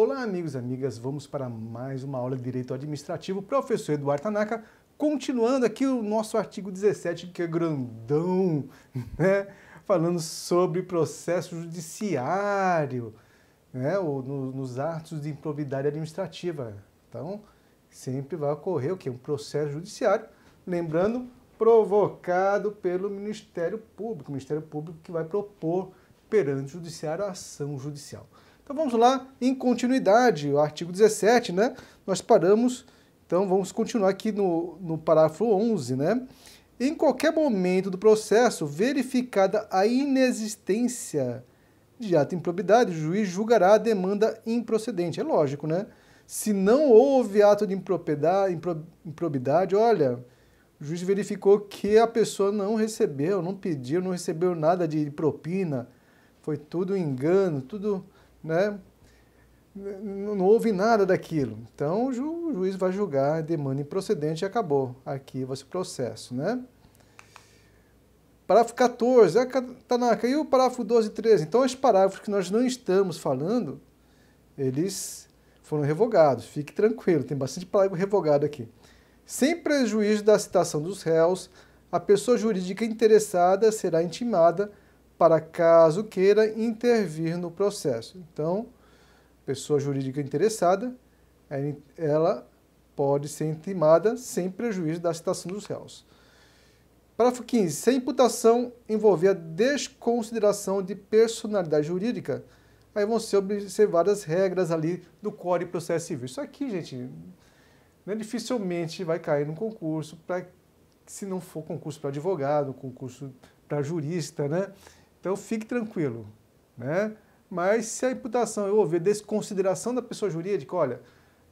Olá, amigos e amigas, vamos para mais uma aula de Direito Administrativo. Professor Eduardo Tanaka, continuando aqui o nosso artigo 17, que é grandão, né? Falando sobre processo judiciário, né? Ou no, nos atos de improvidade administrativa. Então, sempre vai ocorrer o quê? Um processo judiciário, lembrando, provocado pelo Ministério Público. O Ministério Público que vai propor perante o judiciário a ação judicial. Então vamos lá, em continuidade, o artigo 17, né? Nós paramos, então vamos continuar aqui no, no parágrafo 11, né? Em qualquer momento do processo, verificada a inexistência de ato de improbidade, o juiz julgará a demanda improcedente. É lógico, né? Se não houve ato de improbidade, olha, o juiz verificou que a pessoa não recebeu, não pediu, não recebeu nada de propina, foi tudo engano, tudo né? não houve nada daquilo. Então o, juiz vai julgar a demanda improcedente e acabou. Aqui vai o processo, né? Parágrafo 14. Né, Tanaka, e o parágrafo 12 e 13? Então, os parágrafos que nós não estamos falando, eles foram revogados. Fique tranquilo, tem bastante parágrafo revogado aqui. Sem prejuízo da citação dos réus, a pessoa jurídica interessada será intimada para caso queira intervir no processo. Então, pessoa jurídica interessada, ela pode ser intimada sem prejuízo da citação dos réus. Parágrafo 15. Se a imputação envolver a desconsideração de personalidade jurídica, aí vão ser observadas as regras ali do Código de Processo Civil. Isso aqui, gente, né, dificilmente vai cair num concurso, pra, se não for concurso para advogado, concurso para jurista, né? Então fique tranquilo, né? Mas se a imputação eu houver desconsideração da pessoa jurídica, olha,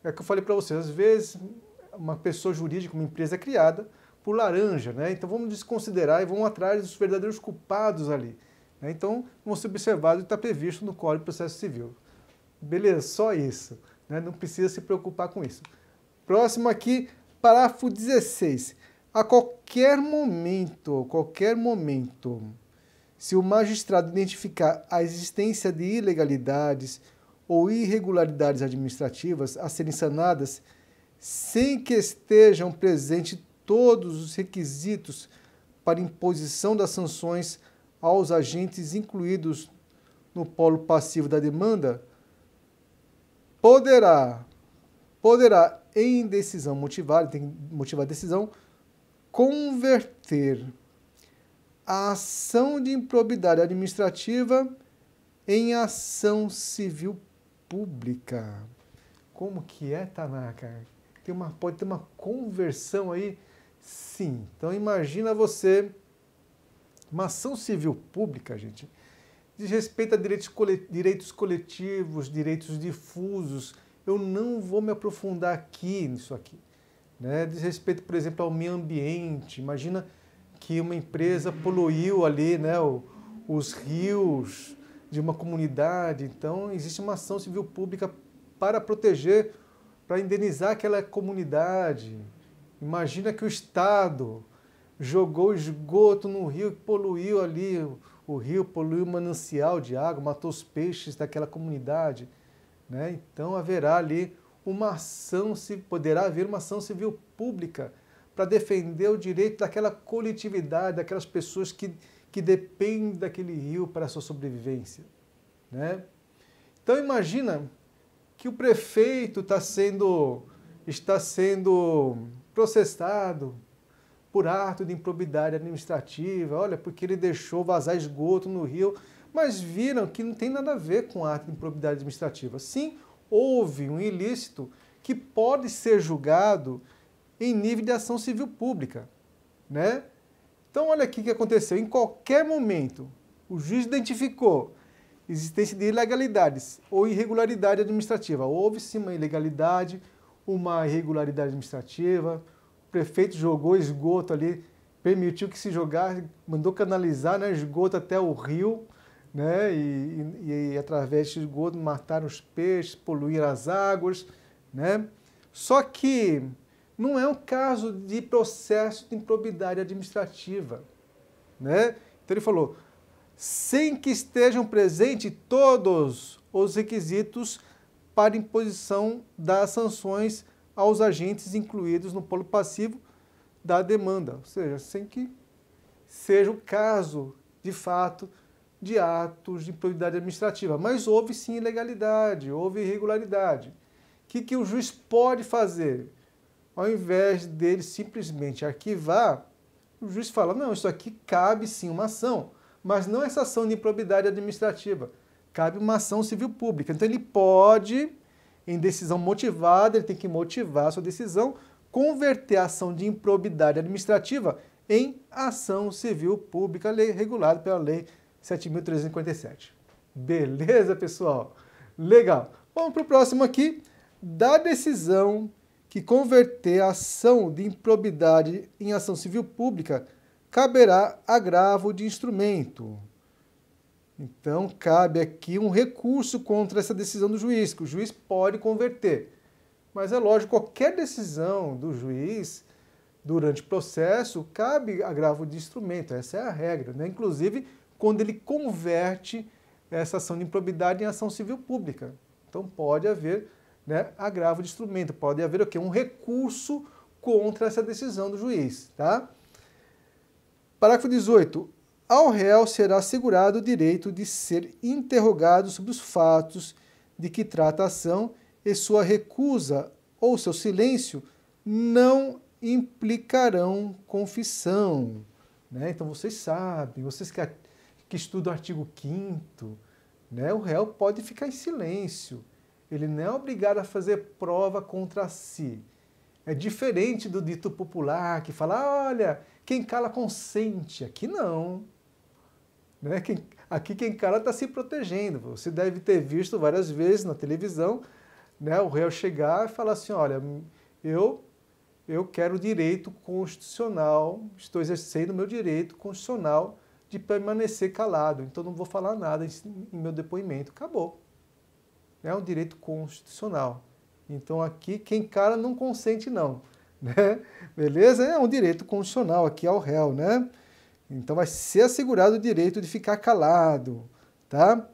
é que eu falei para vocês, às vezes uma pessoa jurídica, uma empresa é criada por laranja, né? Então vamos desconsiderar e vamos atrás dos verdadeiros culpados ali. Né? Então vão ser observados e está previsto no Código de Processo Civil. Beleza, só isso. Né? Não precisa se preocupar com isso. Próximo aqui, parágrafo 16. A qualquer momento, qualquer momento, se o magistrado identificar a existência de ilegalidades ou irregularidades administrativas a serem sanadas, sem que estejam presentes todos os requisitos para imposição das sanções aos agentes incluídos no polo passivo da demanda, poderá, poderá em decisão motivada, tem que motivar a decisão, converter a ação de improbidade administrativa em ação civil pública. Como que é, Tanaka? Tem uma, pode ter uma conversão aí? Sim. Então imagina você, uma ação civil pública, gente, diz respeito a direitos, colet direitos coletivos, direitos difusos. Eu não vou me aprofundar aqui nisso aqui. Né? Diz respeito, por exemplo, ao meio ambiente. Imagina que uma empresa poluiu ali né, os rios de uma comunidade. Então, existe uma ação civil pública para proteger, para indenizar aquela comunidade. Imagina que o Estado jogou esgoto no rio e poluiu ali o rio, poluiu o manancial de água, matou os peixes daquela comunidade. Né? Então haverá ali uma ação, poderá haver uma ação civil pública para defender o direito daquela coletividade, daquelas pessoas que, que dependem daquele rio para a sua sobrevivência. Né? Então imagina que o prefeito está sendo, está sendo processado por ato de improbidade administrativa, olha, porque ele deixou vazar esgoto no rio, mas viram que não tem nada a ver com ato de improbidade administrativa. Sim, houve um ilícito que pode ser julgado em nível de ação civil pública, né? Então olha aqui o que aconteceu. Em qualquer momento, o juiz identificou existência de ilegalidades ou irregularidade administrativa. Houve-se uma ilegalidade, uma irregularidade administrativa, o prefeito jogou esgoto ali, permitiu que se jogasse, mandou canalizar né, esgoto até o rio, né, e, e, e através de esgoto mataram os peixes, poluíram as águas, né? Só que não é um caso de processo de improbidade administrativa. Né? Então ele falou, sem que estejam presentes todos os requisitos para imposição das sanções aos agentes incluídos no polo passivo da demanda, ou seja, sem que seja o caso, de fato, de atos de improbidade administrativa. Mas houve sim ilegalidade, houve irregularidade. O que, que o juiz pode fazer? Ao invés dele simplesmente arquivar, o juiz fala: não, isso aqui cabe sim uma ação, mas não essa ação de improbidade administrativa. Cabe uma ação civil pública. Então ele pode, em decisão motivada, ele tem que motivar a sua decisão, converter a ação de improbidade administrativa em ação civil pública, lei regulada pela Lei 7.357. Beleza, pessoal? Legal. Vamos para o próximo aqui. Da decisão que converter a ação de improbidade em ação civil pública, caberá agravo de instrumento. Então, cabe aqui um recurso contra essa decisão do juiz, que o juiz pode converter. Mas é lógico, qualquer decisão do juiz durante o processo cabe agravo de instrumento, essa é a regra. Né? Inclusive, quando ele converte essa ação de improbidade em ação civil pública. Então, pode haver né, agravo de instrumento. Pode haver o quê? Um recurso contra essa decisão do juiz, tá? Parágrafo 18. Ao réu será assegurado o direito de ser interrogado sobre os fatos de que trata a ação e sua recusa ou seu silêncio não implicarão confissão. Né? Então vocês sabem, vocês que, que estudam o artigo 5 né, o réu pode ficar em silêncio ele não é obrigado a fazer prova contra si. É diferente do dito popular que fala: olha, quem cala consente. Aqui não. Né? Quem, aqui quem cala está se protegendo. Você deve ter visto várias vezes na televisão né, o réu chegar e falar assim: olha, eu eu quero direito constitucional, estou exercendo o meu direito constitucional de permanecer calado, então não vou falar nada em meu depoimento. Acabou é um direito constitucional. Então aqui quem cara não consente não, né? Beleza? É um direito constitucional aqui ao réu, né? Então vai ser assegurado o direito de ficar calado, tá?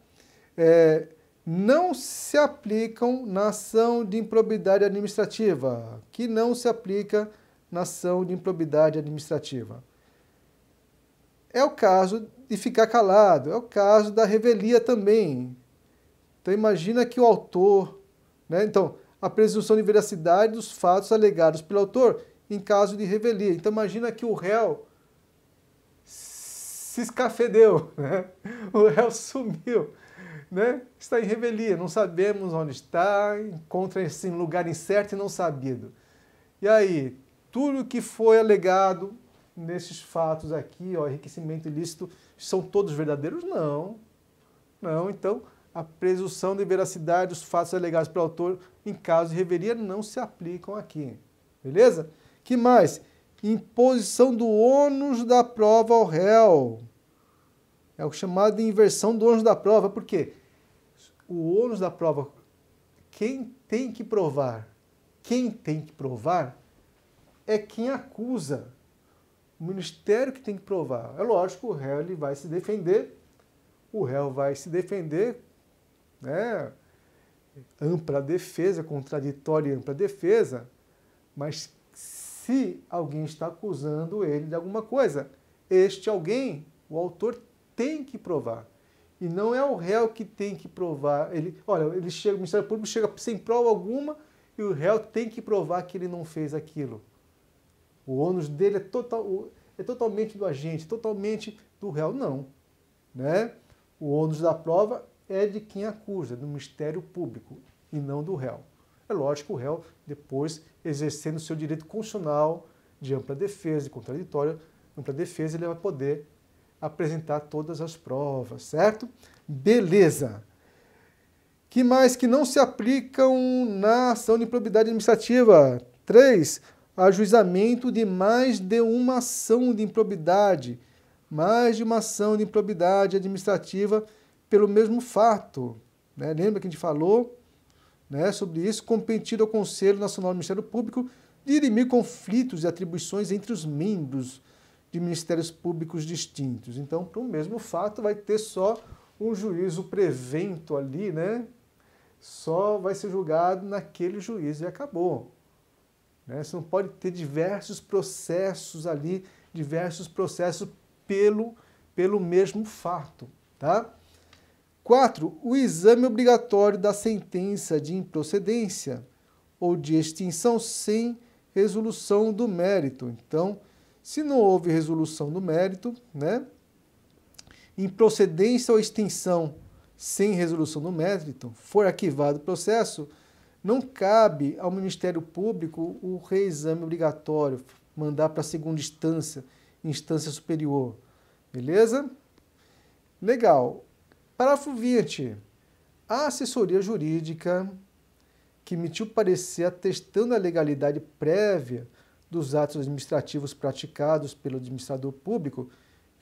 É, não se aplicam na ação de improbidade administrativa, que não se aplica na ação de improbidade administrativa. É o caso de ficar calado, é o caso da revelia também, então imagina que o autor, né? Então, a presunção de veracidade dos fatos alegados pelo autor em caso de revelia. Então imagina que o réu se escafedeu, né? O réu sumiu, né? Está em revelia, não sabemos onde está, encontra-se em lugar incerto e não sabido. E aí, tudo que foi alegado nesses fatos aqui, ó, enriquecimento ilícito, são todos verdadeiros? Não. Não, então a presunção de veracidade dos fatos alegados pelo autor em caso de reveria não se aplicam aqui. Beleza? Que mais? Imposição do ônus da prova ao réu. É o é chamado de inversão do ônus da prova. Por quê? O ônus da prova, quem tem que provar? Quem tem que provar é quem acusa. O ministério que tem que provar. É lógico, o réu ele vai se defender. O réu vai se defender né? ampla defesa, contraditória e ampla defesa, mas se alguém está acusando ele de alguma coisa, este alguém, o autor, tem que provar. E não é o réu que tem que provar. Ele, olha, ele chega, o Ministério Público chega sem prova alguma e o réu tem que provar que ele não fez aquilo. O ônus dele é, total, é totalmente do agente, totalmente do réu, não. Né? O ônus da prova é de quem acusa, do Ministério Público, e não do réu. É lógico o réu, depois, exercendo seu direito constitucional de ampla defesa, de contraditória, ampla defesa, ele vai poder apresentar todas as provas, certo? Beleza! Que mais que não se aplicam na ação de improbidade administrativa? 3. Ajuizamento de mais de uma ação de improbidade. Mais de uma ação de improbidade administrativa pelo mesmo fato. Né? Lembra que a gente falou né, sobre isso, competindo ao Conselho Nacional do Ministério Público de dirimir conflitos e atribuições entre os membros de ministérios públicos distintos. Então, para o mesmo fato, vai ter só um juízo prevento ali, né? Só vai ser julgado naquele juízo e acabou. Né? Você não pode ter diversos processos ali, diversos processos pelo, pelo mesmo fato, tá? 4. O exame obrigatório da sentença de improcedência ou de extinção sem resolução do mérito. Então, se não houve resolução do mérito, né? Improcedência ou extinção sem resolução do mérito, for arquivado o processo, não cabe ao Ministério Público o reexame obrigatório, mandar para a segunda instância, instância superior. Beleza? Legal. Parágrafo 20. A assessoria jurídica que emitiu parecer atestando a legalidade prévia dos atos administrativos praticados pelo administrador público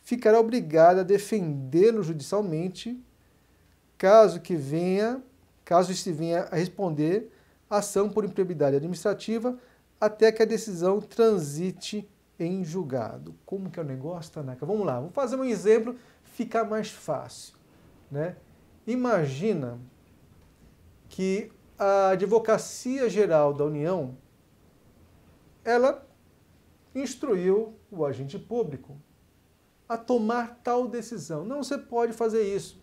ficará obrigada a defendê-lo judicialmente caso que venha, caso se venha a responder a ação por improbidade administrativa até que a decisão transite em julgado. Como que é o negócio, Tanaka? Vamos lá, vou fazer um exemplo, ficar mais fácil. Né? Imagina que a Advocacia Geral da União ela instruiu o agente público a tomar tal decisão. Não, você pode fazer isso,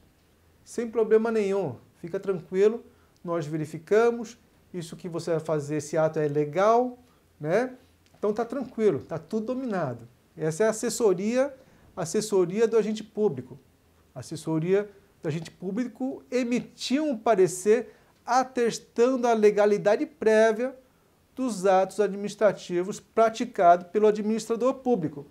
sem problema nenhum. Fica tranquilo, nós verificamos, isso que você vai fazer, esse ato é legal, né? Então tá tranquilo, tá tudo dominado. Essa é a assessoria, assessoria do agente público, assessoria do agente público emitiu um parecer atestando a legalidade prévia dos atos administrativos praticados pelo administrador público,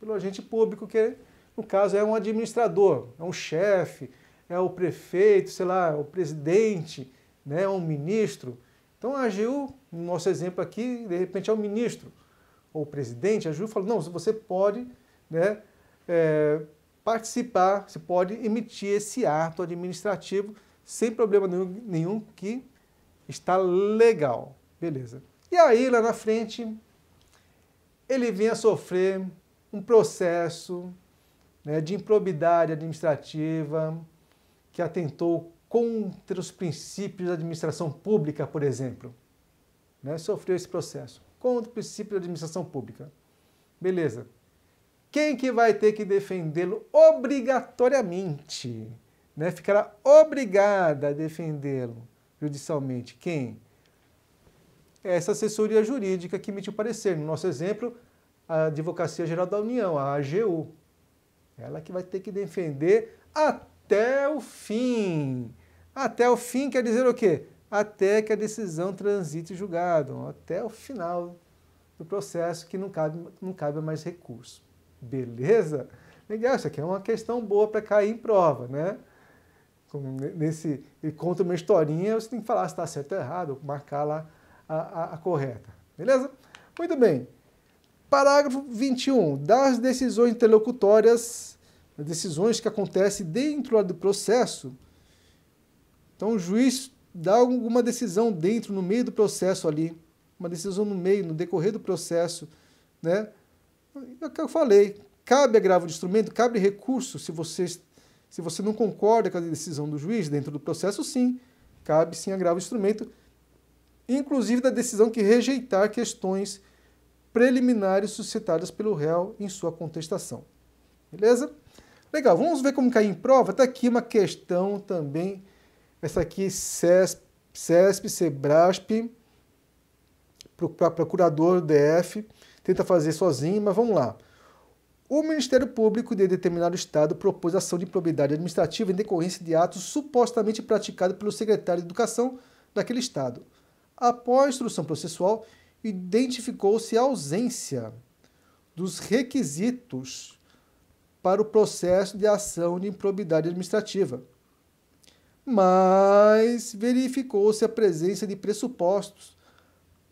pelo agente público que, no caso, é um administrador, é um chefe, é o prefeito, sei lá, é o presidente, né, é um ministro. Então a AGU, no nosso exemplo aqui, de repente é o ministro ou o presidente, a AGU falou, não, você pode né, é, participar, você pode emitir esse ato administrativo sem problema nenhum, nenhum que está legal. Beleza. E aí, lá na frente, ele vinha sofrer um processo né, de improbidade administrativa que atentou contra os princípios da administração pública, por exemplo. Né, sofreu esse processo contra o princípio da administração pública. Beleza. Quem que vai ter que defendê-lo obrigatoriamente? Né? Ficará obrigada a defendê-lo judicialmente. Quem? Essa assessoria jurídica que emitiu parecer. No nosso exemplo, a Advocacia Geral da União, a AGU. Ela que vai ter que defender até o fim. Até o fim quer dizer o quê? Até que a decisão transite julgado, até o final do processo que não cabe, não cabe mais recurso beleza, legal, isso aqui é uma questão boa para cair em prova, né? Nesse, ele conta uma historinha, você tem que falar se está certo ou errado, marcar lá a, a, a correta, beleza? Muito bem. Parágrafo 21. Das decisões interlocutórias, as decisões que acontecem dentro do processo, então o juiz dá alguma decisão dentro, no meio do processo ali, uma decisão no meio, no decorrer do processo, né? É o que eu falei, cabe agravo de instrumento, cabe recurso. Se você, se você não concorda com a decisão do juiz dentro do processo, sim, cabe sim agravo de instrumento, inclusive da decisão que rejeitar questões preliminares suscitadas pelo réu em sua contestação. Beleza? Legal, vamos ver como cair em prova. Está aqui uma questão também, essa aqui, CESP, CESP Sebrasp, Procurador DF, tenta fazer sozinho, mas vamos lá. O Ministério Público de determinado Estado propôs ação de improbidade administrativa em decorrência de atos supostamente praticados pelo secretário de Educação daquele Estado. Após a instrução processual, identificou-se a ausência dos requisitos para o processo de ação de improbidade administrativa, mas verificou-se a presença de pressupostos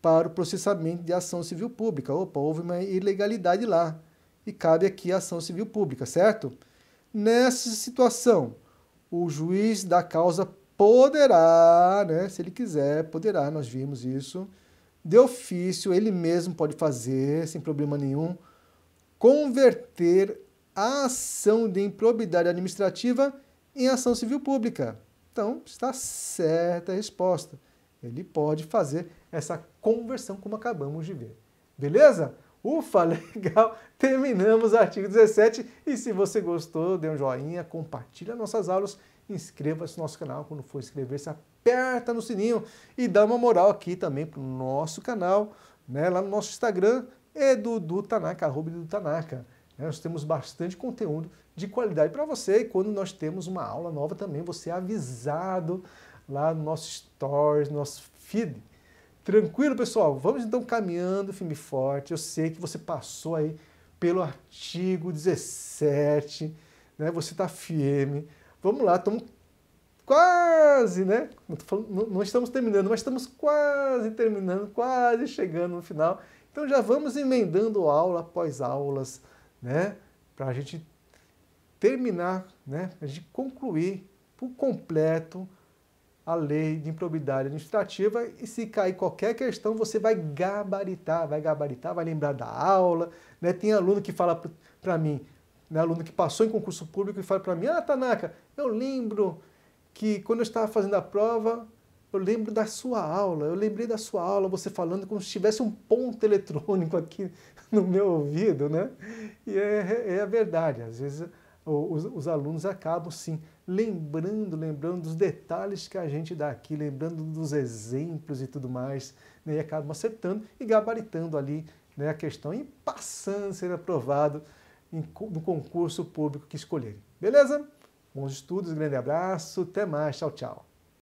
para o processamento de ação civil pública. Opa, houve uma ilegalidade lá e cabe aqui a ação civil pública, certo? Nessa situação, o juiz da causa poderá, né, se ele quiser, poderá, nós vimos isso, de ofício, ele mesmo pode fazer, sem problema nenhum, converter a ação de improbidade administrativa em ação civil pública. Então, está certa a resposta. Ele pode fazer essa conversão, como acabamos de ver. Beleza? Ufa, legal! Terminamos o artigo 17 e se você gostou, dê um joinha, compartilha nossas aulas, inscreva-se no nosso canal, quando for inscrever-se, aperta no sininho e dá uma moral aqui também para o nosso canal, né, lá no nosso Instagram, é Dudu dutanaka arroba Tanaka. Né? Nós temos bastante conteúdo de qualidade para você e quando nós temos uma aula nova também, você é avisado lá no nosso stories, no nosso feed. Tranquilo, pessoal? Vamos então caminhando firme e forte. Eu sei que você passou aí pelo artigo 17, né? Você está firme. Vamos lá, estamos quase, né? Não, falando, não, estamos terminando, mas estamos quase terminando, quase chegando no final. Então já vamos emendando aula após aulas, né? Para a gente terminar, né? a gente concluir por completo a lei de improbidade administrativa e se cair qualquer questão, você vai gabaritar, vai gabaritar, vai lembrar da aula. Né? Tem aluno que fala para mim, né, aluno que passou em concurso público e fala para mim, ah, Tanaka, eu lembro que quando eu estava fazendo a prova, eu lembro da sua aula, eu lembrei da sua aula, você falando como se tivesse um ponto eletrônico aqui no meu ouvido, né? E é, é, é a verdade, às vezes os, os, alunos acabam sim lembrando, lembrando dos detalhes que a gente dá aqui, lembrando dos exemplos e tudo mais, né? e acabam acertando e gabaritando ali né, a questão e passando, ser aprovado em, no concurso público que escolherem. Beleza? Bons estudos, grande abraço, até mais, tchau, tchau.